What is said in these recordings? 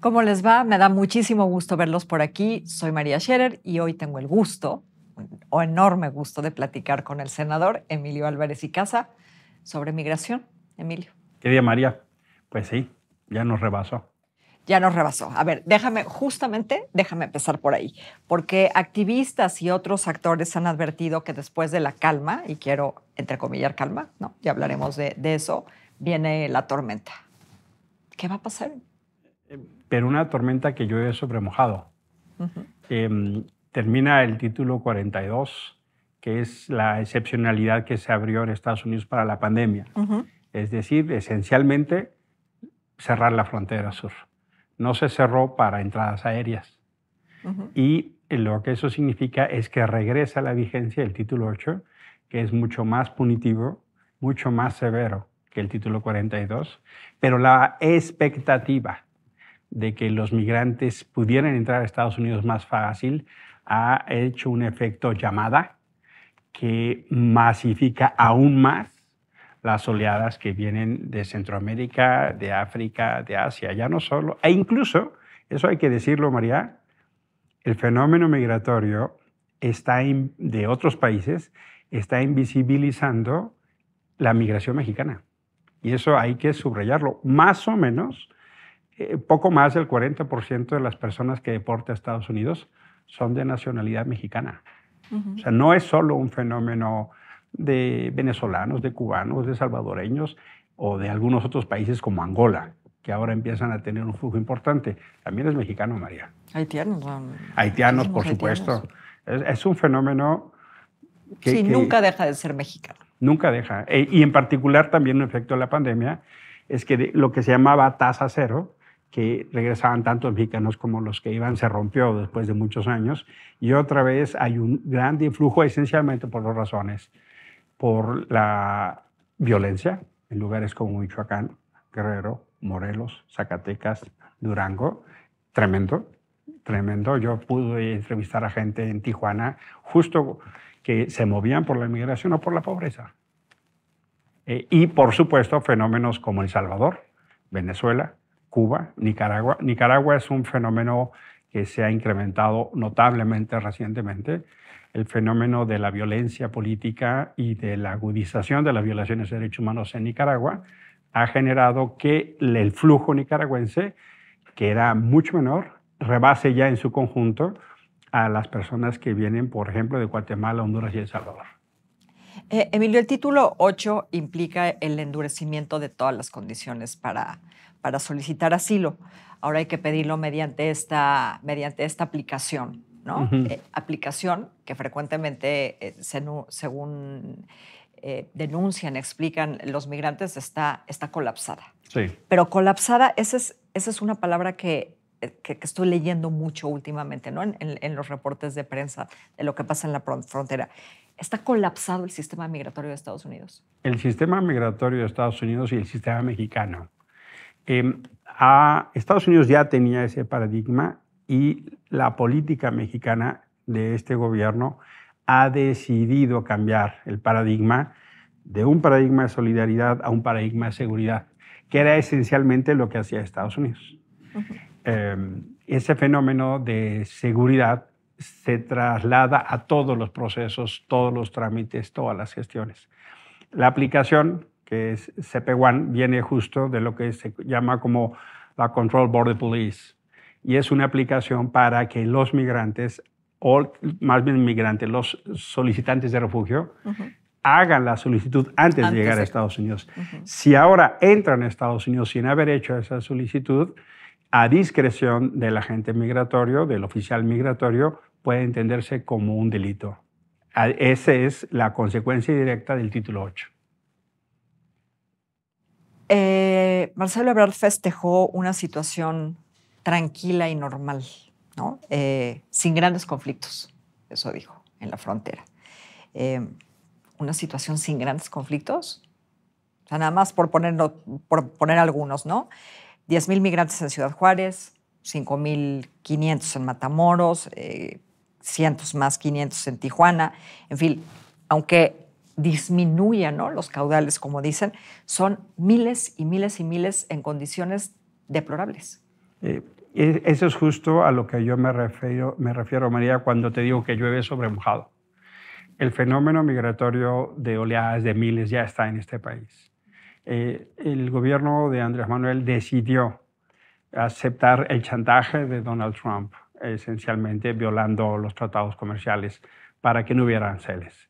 ¿Cómo les va? Me da muchísimo gusto verlos por aquí. Soy María Scherer y hoy tengo el gusto, o enorme gusto, de platicar con el senador Emilio Álvarez y Casa sobre migración. Emilio. ¿Qué día, María? Pues sí, ya nos rebasó. Ya nos rebasó. A ver, déjame, justamente, déjame empezar por ahí, porque activistas y otros actores han advertido que después de la calma, y quiero entrecomillar calma, ¿no? Ya hablaremos de, eso, viene la tormenta. ¿Qué va a pasar? Em, pero una tormenta que yo sobre mojado. Em, termina el título 42, que es la excepcionalidad que se abrió en Estados Unidos para la pandemia. Es decir, esencialmente cerrar la frontera sur. No se cerró para entradas aéreas. Y lo que eso significa es que regresa a la vigencia el título 8, que es mucho más punitivo, mucho más severo que el título 42, pero la expectativa de que los migrantes pudieran entrar a Estados Unidos más fácil ha hecho un efecto llamada que masifica aún más las oleadas que vienen de Centroamérica, de África, de Asia, ya no solo, e incluso, eso hay que decirlo, María, el fenómeno migratorio está de otros países está invisibilizando la migración mexicana. Y eso hay que subrayarlo. Más o menos eh, poco más del 40% de las personas que deporta a Estados Unidos son de nacionalidad mexicana. O sea, no es solo un fenómeno de venezolanos, de cubanos, de salvadoreños o de algunos otros países como Angola, que ahora empiezan a tener un flujo importante. También es mexicano, María. Haitianos. haitianos, por supuesto. Es, un fenómeno que... Sí, nunca deja de ser mexicano. Nunca deja. E, y en particular también un efecto de la pandemia es que lo que se llamaba tasa cero, que regresaban tanto mexicanos como los que iban se rompió después de muchos años y otra vez hay un gran influjo esencialmente por dos razones, por la violencia en lugares como Michoacán, Guerrero, Morelos, Zacatecas, Durango, tremendo, tremendo. Yo pude entrevistar a gente en Tijuana justo que se movían por la inmigración o por la pobreza. Eh, y por supuesto fenómenos como El Salvador, Venezuela, Cuba, Nicaragua. Nicaragua es un fenómeno que se ha incrementado notablemente recientemente. El fenómeno de la violencia política y de la agudización de las violaciones de derechos humanos en Nicaragua ha generado que el flujo nicaragüense, que era mucho menor, rebase ya en su conjunto a las personas que vienen, por ejemplo, de Guatemala, Honduras y El Salvador. Eh, Emilio, el título 8 implica el endurecimiento de todas las condiciones para para solicitar asilo. Ahora hay que pedirlo mediante esta, mediante esta aplicación, ¿no? Eh, aplicación que frecuentemente, eh, según eh, denuncian, explican los migrantes, está, está colapsada. Sí. Pero colapsada, esa es, esa es una palabra que, que, estoy leyendo mucho últimamente, ¿no? en los reportes de prensa de lo que pasa en la frontera. ¿Está colapsado el sistema migratorio de Estados Unidos? El sistema migratorio de Estados Unidos y el sistema mexicano. Em, a Estados Unidos ya tenía ese paradigma y la política mexicana de este gobierno ha decidido cambiar el paradigma de un paradigma de solidaridad a un paradigma de seguridad, que era esencialmente lo que hacía Estados Unidos. Em, ese fenómeno de seguridad se traslada a todos los procesos, todos los trámites, todas las gestiones. La aplicación que es CP1, viene justo de lo que se llama como la Control Border Police. Y es una aplicación para que los migrantes, o más bien migrantes, los solicitantes de refugio, hagan la solicitud antes, de llegar a Estados Unidos. Si ahora entran a Estados Unidos sin haber hecho esa solicitud, a discreción del agente migratorio, del oficial migratorio, puede entenderse como un delito. Esa es la consecuencia directa del título 8. Eh, Marcelo Ebrard festejó una situación tranquila y normal, ¿no? Eh, sin grandes conflictos, eso dijo, en la frontera. Eh, una situación sin grandes conflictos, o sea, nada más por, por poner algunos, ¿no? 10.000 migrantes en Ciudad Juárez, 5.500 en Matamoros, cientos más, 500 en Tijuana, en fin, aunque disminuyan los caudales, como dicen, son miles y miles y miles en condiciones deplorables. Eh, e, eso es justo a lo que yo me refiero, me refiero, María, cuando te digo que llueve sobre mojado. El fenómeno migratorio de oleadas de miles ya está en este país. Eh, el gobierno de Andrés Manuel decidió aceptar el chantaje de Donald Trump, esencialmente violando los tratados comerciales para que no hubiera aranceles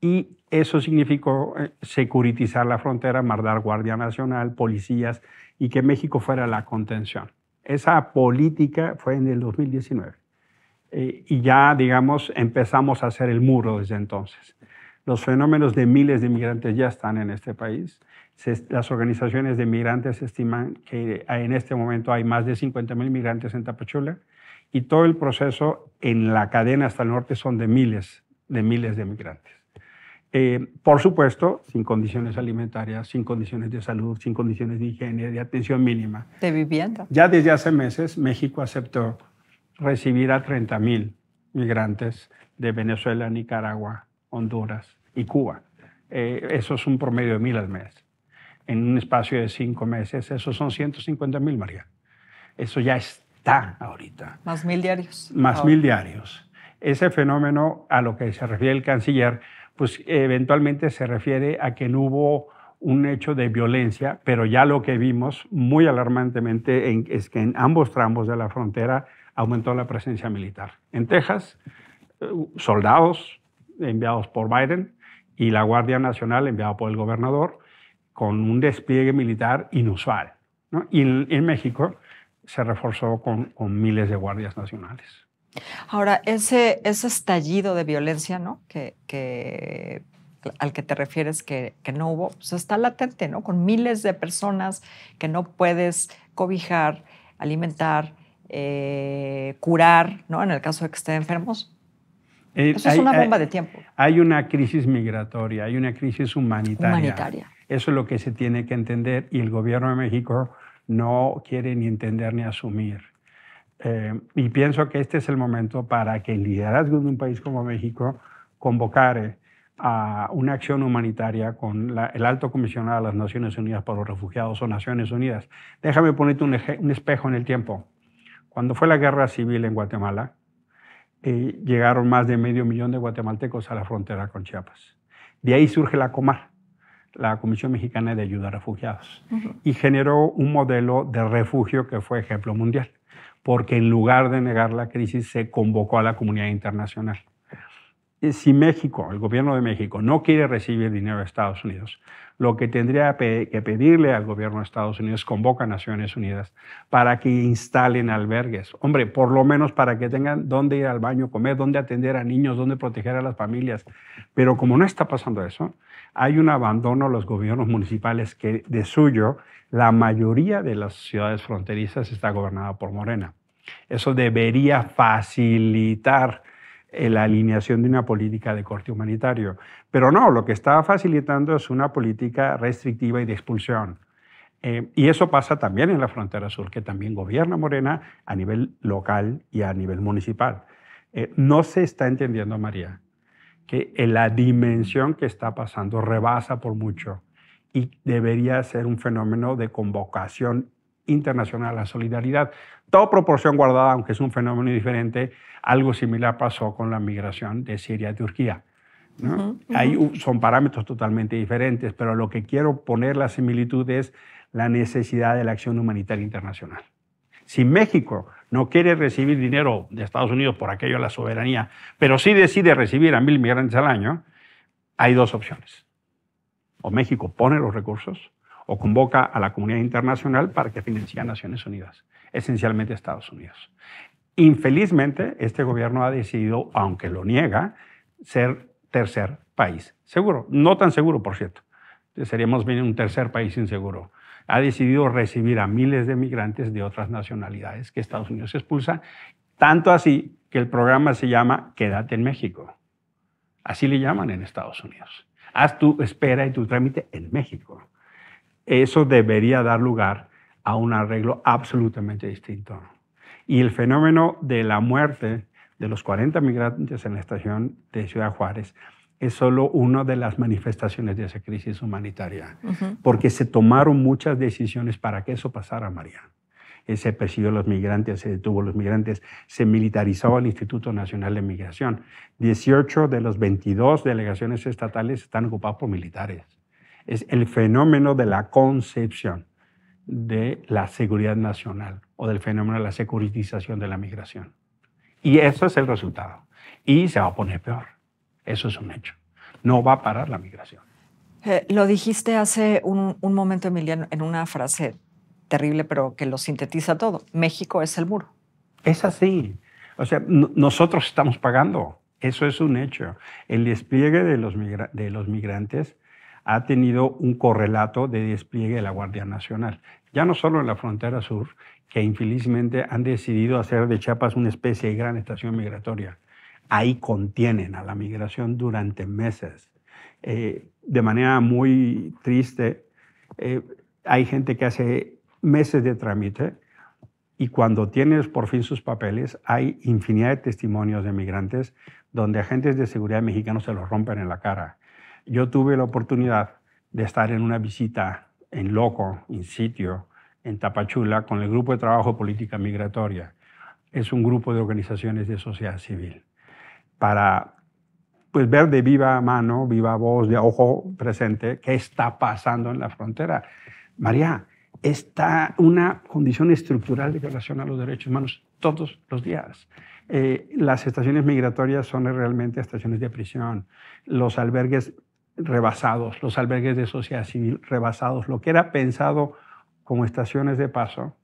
y eso significó eh, securitizar la frontera, mandar Guardia Nacional, policías y que México fuera la contención. Esa política fue en el 2019 eh, y ya, digamos, empezamos a hacer el muro desde entonces. Los fenómenos de miles de migrantes ya están en este país. las organizaciones de migrantes estiman que en este momento hay más de 50 mil migrantes en Tapachula y todo el proceso en la cadena hasta el norte son de miles de miles de migrantes. Eh, por supuesto, sin condiciones alimentarias, sin condiciones de salud, sin condiciones de higiene, de atención mínima. De vivienda. Ya desde hace meses México aceptó recibir a 30.000 migrantes de Venezuela, Nicaragua, Honduras y Cuba. Eh, eso es un promedio de mil al mes. En un espacio de cinco meses, eso son 150 mil, María. Eso ya está ahorita. Más mil diarios. Más mil diarios. Ese fenómeno a lo que se refiere el canciller pues eventualmente se refiere a que no hubo un hecho de violencia, pero ya lo que vimos muy alarmantemente es que en ambos tramos de la frontera aumentó la presencia militar. En Texas, eh, soldados enviados por Biden y la Guardia Nacional enviada por el gobernador con un despliegue militar inusual. Y en, México se reforzó con miles de guardias nacionales. Ahora, ese, estallido de violencia, ¿no? Que, al que te refieres que, no hubo, pues, está latente, ¿no? Con miles de personas que no puedes cobijar, alimentar, eh, curar, ¿no? En el caso de que estén enfermos. Eh, Eso es una bomba de tiempo. Hay una crisis migratoria, hay una crisis humanitaria. Humanitaria. Eso es lo que se tiene que entender y el gobierno de México no quiere ni entender ni asumir. Eh, y pienso que este es el momento para que el liderazgo de un país como México convocare a una acción humanitaria con el alto comisionado de las Naciones Unidas para los Refugiados o Naciones Unidas. Déjame ponerte un, espejo en el tiempo. Cuando fue la guerra civil en Guatemala, eh, llegaron más de medio millón de guatemaltecos a la frontera con Chiapas. De ahí surge la Comar, la Comisión Mexicana de Ayuda a Refugiados, y generó un modelo de refugio que fue ejemplo mundial porque en lugar de negar la crisis se convocó a la comunidad internacional. Eh, si México, el gobierno de México, no quiere recibir dinero de Estados Unidos, lo que tendría que pedirle al gobierno de Estados Unidos, convoca a Naciones Unidas para que instalen albergues. Hombre, por lo menos para que tengan dónde ir al baño, comer, dónde atender a niños, dónde proteger a las familias. Pero como no está pasando eso, hay un abandono a los gobiernos municipales que de suyo la mayoría de las ciudades fronterizas está gobernada por Morena. Eso debería facilitar eh, la alineación de una política de corte humanitario. Pero no, lo que está facilitando es una política restrictiva y de expulsión. Eh, y eso pasa también en la frontera sur, que también gobierna Morena a nivel local y a nivel municipal. Eh, no se está entendiendo, María, que la dimensión que está pasando rebasa por mucho y debería ser un fenómeno de convocación internacional la solidaridad. Toda proporción guardada, aunque es un fenómeno diferente, algo similar pasó con la migración de Siria a Turquía. ¿no? son parámetros totalmente diferentes, pero lo que quiero poner la similitud es la necesidad de la acción humanitaria internacional. Si México no quiere recibir dinero de Estados Unidos por aquello de la soberanía, pero sí decide recibir a mil migrantes al año, hay dos opciones. O México pone los recursos o convoca a la comunidad internacional para que financie a Naciones Unidas, esencialmente a Estados Unidos. Infelizmente, este gobierno ha decidido, aunque lo niega, ser tercer país seguro, no tan seguro, por cierto. Seríamos bien un tercer país inseguro. Ha decidido recibir a miles de migrantes de otras nacionalidades que Estados Unidos expulsa, tanto así que el programa se llama Quédate en México. Así le llaman en Estados Unidos. Haz tu espera y tu trámite en México eso debería dar lugar a un arreglo absolutamente distinto. Y el fenómeno de la muerte de los 40 migrantes en la estación de Ciudad Juárez es solo una de las manifestaciones de esa crisis humanitaria, porque se tomaron muchas decisiones para que eso pasara, María. Eh, se persiguió a los migrantes, se detuvo a los migrantes, se militarizó al Instituto Nacional de Migración. 18 de los 22 delegaciones estatales están ocupadas por militares es el fenómeno de la concepción de la seguridad nacional o del fenómeno de la securitización de la migración. Y eso es el resultado. Y se va a poner peor. Eso es un hecho. No va a parar la migración. Eh, lo dijiste hace un, momento, Emiliano, en una frase terrible, pero que lo sintetiza todo. México es el muro. Es así. O sea, nosotros estamos pagando. Eso es un hecho. El despliegue de los, de los migrantes ha tenido un correlato de despliegue de la Guardia Nacional, ya no solo en la frontera sur, que infelizmente han decidido hacer de Chiapas una especie de gran estación migratoria. Ahí contienen a la migración durante meses. Eh, de manera muy triste, eh, hay gente que hace meses de trámite y cuando tienes por fin sus papeles, hay infinidad de testimonios de migrantes donde agentes de seguridad mexicanos se los rompen en la cara yo tuve la oportunidad de estar en una visita en loco, in sitio, en Tapachula, con el Grupo de Trabajo Política Migratoria. Es un grupo de organizaciones de sociedad civil para pues, ver de viva mano, viva voz, de ojo presente, qué está pasando en la frontera. María, está una condición estructural de relación a los derechos humanos todos los días. Eh, las estaciones migratorias son realmente estaciones de prisión. Los albergues rebasados, los albergues de sociedad civil rebasados. Lo que era pensado como estaciones de paso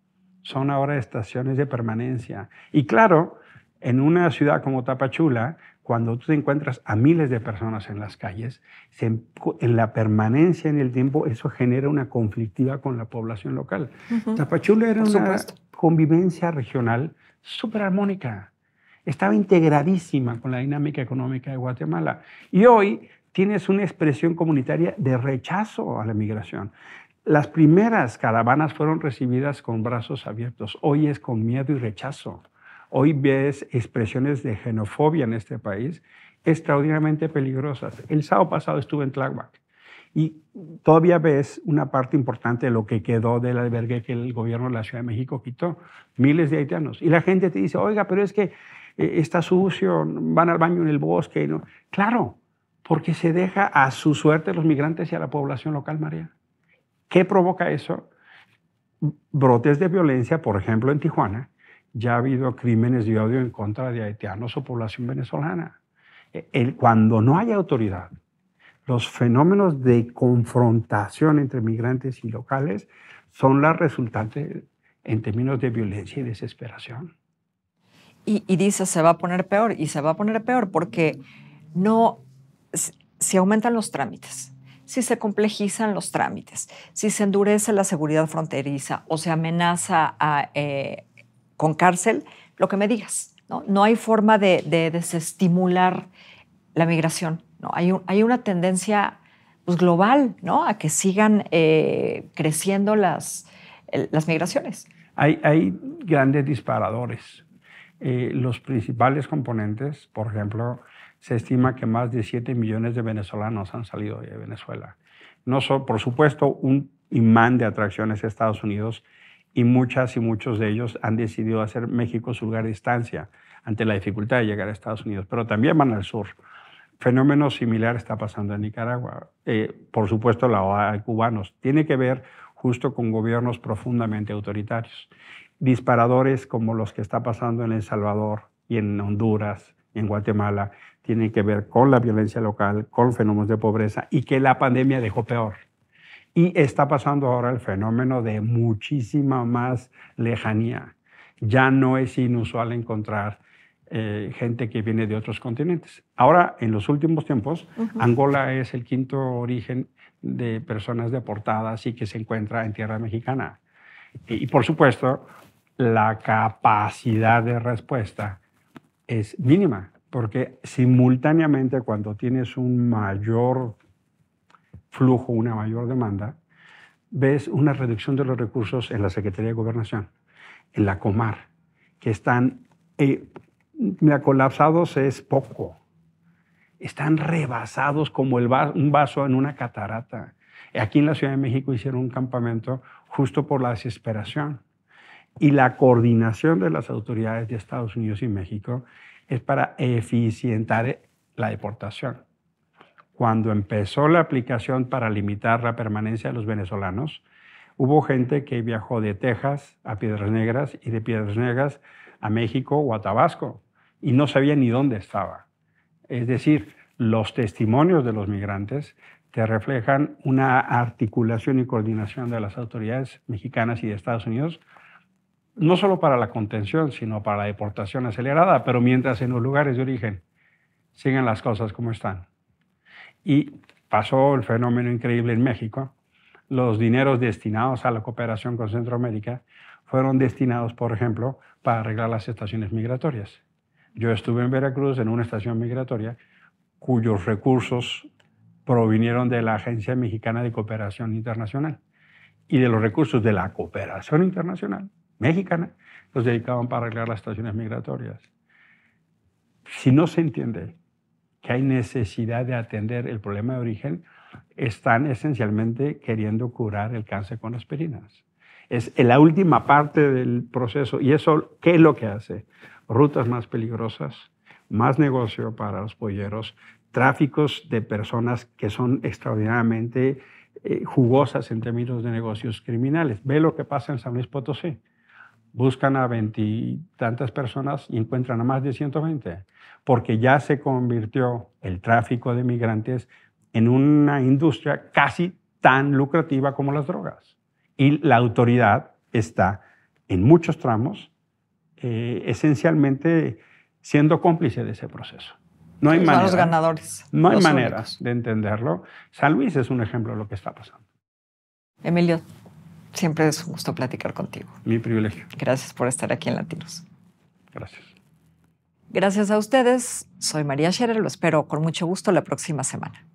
son ahora estaciones de permanencia. Y claro, en una ciudad como Tapachula, cuando tú te encuentras a miles de personas en las calles, en la permanencia en el tiempo, eso genera una conflictiva con la población local. Tapachula era una convivencia regional súper armónica. Estaba integradísima con la dinámica económica de Guatemala. Y hoy tienes una expresión comunitaria de rechazo a la migración. Las primeras caravanas fueron recibidas con brazos abiertos, hoy es con miedo y rechazo. Hoy ves expresiones de xenofobia en este país extraordinariamente peligrosas. El sábado pasado estuve en Tláhuac y todavía ves una parte importante de lo que quedó del albergue que el gobierno de la Ciudad de México quitó, miles de haitianos. Y la gente te dice, oiga, pero es que eh, está sucio, van al baño en el bosque. ¿no? Claro, porque se deja a su suerte los migrantes y a la población local, María. ¿Qué provoca eso? Brotes de violencia, por ejemplo, en Tijuana, ya ha habido crímenes de odio en contra de haitianos o población venezolana. E, cuando no hay autoridad, los fenómenos de confrontación entre migrantes y locales son las resultantes en términos de violencia y desesperación. y dice, se va a poner peor, y se va a poner peor porque no si aumentan los trámites, si se complejizan los trámites, si se endurece la seguridad fronteriza o se amenaza eh, con cárcel, lo que me digas. No, hay forma de, desestimular la migración. Hay, una tendencia pues, global ¿no? a que sigan eh, creciendo eh, las, migraciones. hay, grandes disparadores. los principales componentes, por ejemplo, se estima que más de 7 millones de venezolanos han salido de Venezuela. No son, por supuesto, un imán de atracciones de Estados Unidos y muchas y muchos de ellos han decidido hacer México su lugar de estancia ante la dificultad de llegar a Estados Unidos, pero también van al sur. Fenómeno similar está pasando en Nicaragua. Eh, por supuesto, la cubanos. Tiene que ver justo con gobiernos profundamente autoritarios. Disparadores como los que está pasando en El Salvador y en Honduras en Guatemala tiene que ver con la violencia local, con fenómenos de pobreza y que la pandemia dejó peor. Y está pasando ahora el fenómeno de muchísima más lejanía. Ya no es inusual encontrar eh, gente que viene de otros continentes. Ahora, en los últimos tiempos, Angola es el quinto origen de personas deportadas y que se encuentra en tierra mexicana. y por supuesto, la capacidad de respuesta es mínima, porque simultáneamente cuando tienes un mayor flujo, una mayor demanda, ves una reducción de los recursos en la Secretaría de Gobernación, en la Comar, que están, eh, mira, colapsados es poco, están rebasados como un vaso en una catarata. Aquí en la Ciudad de México hicieron un campamento justo por la desesperación y la coordinación de las autoridades de Estados Unidos y México es para eficientar la deportación. Cuando empezó la aplicación para limitar la permanencia de los venezolanos, hubo gente que viajó de Texas a Piedras Negras y de Piedras Negras a México o a Tabasco y no sabía ni dónde estaba. Es decir, los testimonios de los migrantes te reflejan una articulación y coordinación de las autoridades mexicanas y de Estados Unidos no solo para la contención, sino para la deportación acelerada, pero mientras en los lugares de origen siguen las cosas como están. Y pasó el fenómeno increíble en México. Los dineros destinados a la cooperación con Centroamérica fueron destinados, por ejemplo, para arreglar las estaciones migratorias. Yo estuve en Veracruz en una estación migratoria cuyos recursos provinieron de la Agencia Mexicana de Cooperación Internacional y de los recursos de la cooperación internacional mexicana, los dedicaban para arreglar las estaciones migratorias. Si no se entiende que hay necesidad de atender el problema de origen, están esencialmente queriendo curar el cáncer con aspirinas. Es la última parte del proceso. ¿Y eso qué es lo que hace? Rutas más peligrosas, más negocio para los polleros, tráficos de personas que son extraordinariamente eh, jugosas en términos de negocios criminales. Ve lo que pasa en San Luis Potosí buscan a tantas personas y encuentran a más de 120, porque ya se convirtió el tráfico de migrantes en una industria casi tan lucrativa como las drogas. Y la autoridad está en muchos tramos eh, esencialmente siendo cómplice de ese proceso. No hay ganadores. No hay maneras de entenderlo. San Luis es un ejemplo de lo que está pasando. Emilio, Siempre es un gusto platicar contigo. Mi privilegio. Gracias por estar aquí en Latinos. Gracias. Gracias a ustedes. Soy María Scherer. Lo espero con mucho gusto la próxima semana.